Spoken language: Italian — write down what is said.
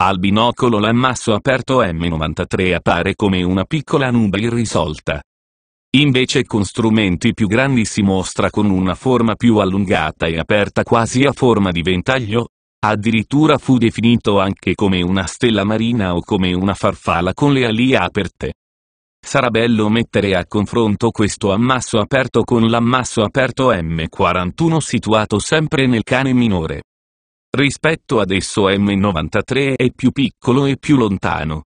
Al binocolo l'ammasso aperto M93 appare come una piccola nube irrisolta. Invece con strumenti più grandi si mostra con una forma più allungata e aperta quasi a forma di ventaglio, addirittura fu definito anche come una stella marina o come una farfalla con le ali aperte. Sarà bello mettere a confronto questo ammasso aperto con l'ammasso aperto M41 situato sempre nel cane minore. Rispetto ad esso M93 è più piccolo e più lontano.